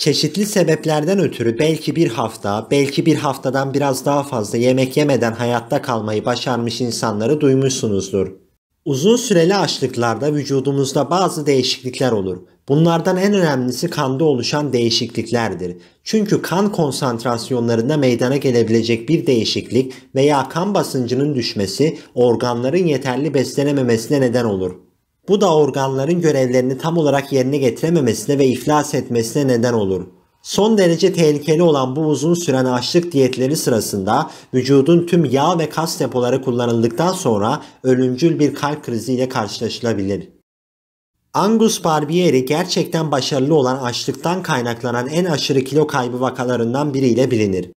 çeşitli sebeplerden ötürü belki bir hafta, belki bir haftadan biraz daha fazla yemek yemeden hayatta kalmayı başarmış insanları duymuşsunuzdur. Uzun süreli açlıklarda vücudumuzda bazı değişiklikler olur. Bunlardan en önemlisi kanda oluşan değişikliklerdir. Çünkü kan konsantrasyonlarında meydana gelebilecek bir değişiklik veya kan basıncının düşmesi organların yeterli beslenememesine neden olur. Bu da organların görevlerini tam olarak yerine getirememesine ve iflas etmesine neden olur. Son derece tehlikeli olan bu uzun süren açlık diyetleri sırasında vücudun tüm yağ ve kas depoları kullanıldıktan sonra ölümcül bir kalp kriziyle karşılaşılabilir. Angus Barbieri gerçekten başarılı olan açlıktan kaynaklanan en aşırı kilo kaybı vakalarından biriyle bilinir.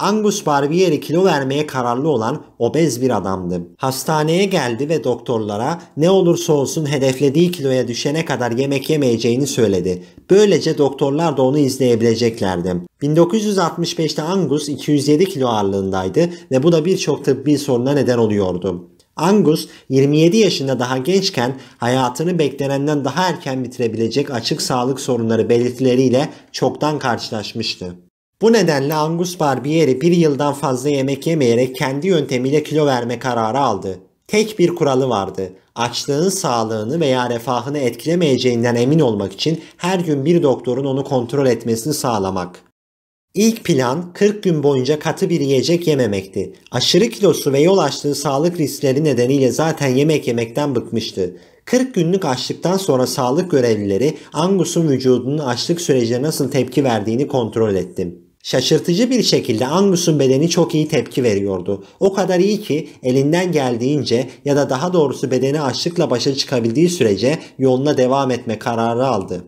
Angus Barbieri kilo vermeye kararlı olan obez bir adamdı. Hastaneye geldi ve doktorlara ne olursa olsun hedeflediği kiloya düşene kadar yemek yemeyeceğini söyledi. Böylece doktorlar da onu izleyebileceklerdi. 1965'te Angus 207 kilo ağırlığındaydı ve bu da birçok tıbbi soruna neden oluyordu. Angus 27 yaşında daha gençken hayatını beklenenden daha erken bitirebilecek açık sağlık sorunları belirtileriyle çoktan karşılaşmıştı. Bu nedenle Angus Barbieri bir yıldan fazla yemek yemeyerek kendi yöntemiyle kilo verme kararı aldı. Tek bir kuralı vardı. Açlığın sağlığını veya refahını etkilemeyeceğinden emin olmak için her gün bir doktorun onu kontrol etmesini sağlamak. İlk plan 40 gün boyunca katı bir yiyecek yememekti. Aşırı kilosu ve yol açtığı sağlık riskleri nedeniyle zaten yemek yemekten bıkmıştı. 40 günlük açlıktan sonra sağlık görevlileri Angus'un vücudunun açlık sürecine nasıl tepki verdiğini kontrol ettim. Şaşırtıcı bir şekilde Angus'un bedeni çok iyi tepki veriyordu. O kadar iyi ki elinden geldiğince ya da daha doğrusu bedeni açlıkla başa çıkabildiği sürece yoluna devam etme kararı aldı.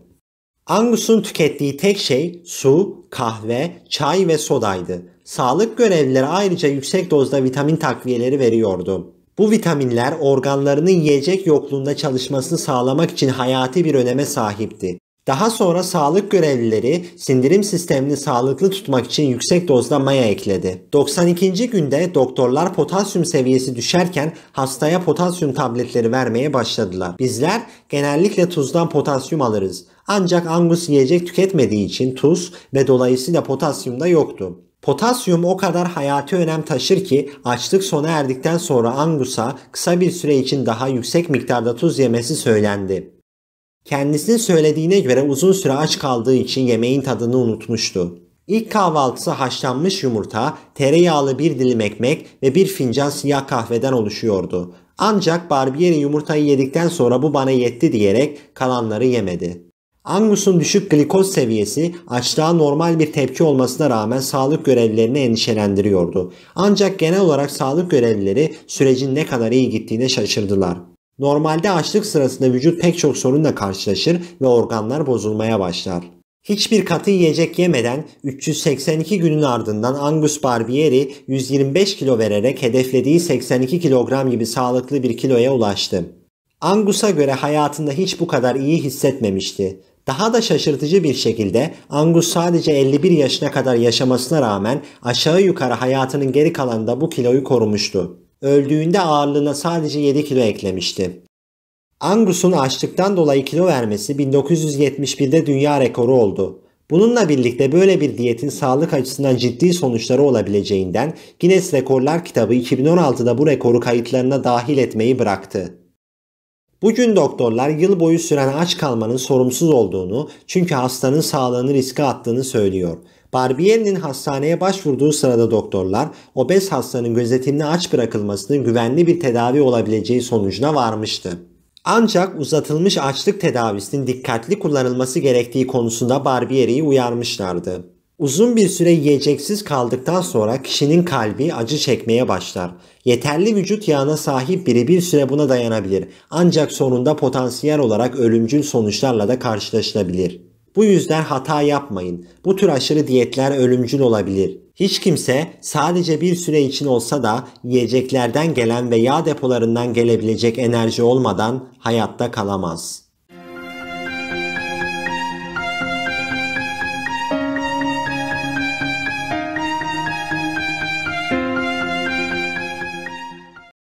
Angus'un tükettiği tek şey su, kahve, çay ve sodaydı. Sağlık görevlileri ayrıca yüksek dozda vitamin takviyeleri veriyordu. Bu vitaminler organlarının yiyecek yokluğunda çalışmasını sağlamak için hayati bir öneme sahipti. Daha sonra sağlık görevlileri sindirim sistemini sağlıklı tutmak için yüksek dozda maya ekledi. 92. günde doktorlar potasyum seviyesi düşerken hastaya potasyum tabletleri vermeye başladılar. Bizler genellikle tuzdan potasyum alırız. Ancak Angus yiyecek tüketmediği için tuz ve dolayısıyla potasyum da yoktu. Potasyum o kadar hayati önem taşır ki açlık sona erdikten sonra Angus'a kısa bir süre için daha yüksek miktarda tuz yemesi söylendi. Kendisinin söylediğine göre uzun süre aç kaldığı için yemeğin tadını unutmuştu. İlk kahvaltısı haşlanmış yumurta, tereyağlı bir dilim ekmek ve bir fincan siyah kahveden oluşuyordu. Ancak Barbieri yumurtayı yedikten sonra bu bana yetti diyerek kalanları yemedi. Angus'un düşük glikoz seviyesi açlığa normal bir tepki olmasına rağmen sağlık görevlilerini endişelendiriyordu. Ancak genel olarak sağlık görevlileri sürecin ne kadar iyi gittiğine şaşırdılar. Normalde açlık sırasında vücut pek çok sorunla karşılaşır ve organlar bozulmaya başlar. Hiçbir katı yiyecek yemeden 382 günün ardından Angus Barbieri 125 kilo vererek hedeflediği 82 kilogram gibi sağlıklı bir kiloya ulaştı. Angus'a göre hayatında hiç bu kadar iyi hissetmemişti. Daha da şaşırtıcı bir şekilde Angus sadece 51 yaşına kadar yaşamasına rağmen aşağı yukarı hayatının geri kalanında bu kiloyu korumuştu öldüğünde ağırlığına sadece 7 kilo eklemişti. Angus'un açlıktan dolayı kilo vermesi 1971'de dünya rekoru oldu. Bununla birlikte böyle bir diyetin sağlık açısından ciddi sonuçları olabileceğinden Guinness Rekorlar kitabı 2016'da bu rekoru kayıtlarına dahil etmeyi bıraktı. Bugün doktorlar yıl boyu süren aç kalmanın sorumsuz olduğunu çünkü hastanın sağlığını riske attığını söylüyor. Barbieri'nin hastaneye başvurduğu sırada doktorlar obez hastanın gözetimine aç bırakılmasının güvenli bir tedavi olabileceği sonucuna varmıştı. Ancak uzatılmış açlık tedavisinin dikkatli kullanılması gerektiği konusunda Barbieri'yi uyarmışlardı. Uzun bir süre yiyeceksiz kaldıktan sonra kişinin kalbi acı çekmeye başlar. Yeterli vücut yağına sahip biri bir süre buna dayanabilir. Ancak sonunda potansiyel olarak ölümcül sonuçlarla da karşılaşılabilir. Bu yüzden hata yapmayın. Bu tür aşırı diyetler ölümcül olabilir. Hiç kimse sadece bir süre için olsa da yiyeceklerden gelen ve yağ depolarından gelebilecek enerji olmadan hayatta kalamaz.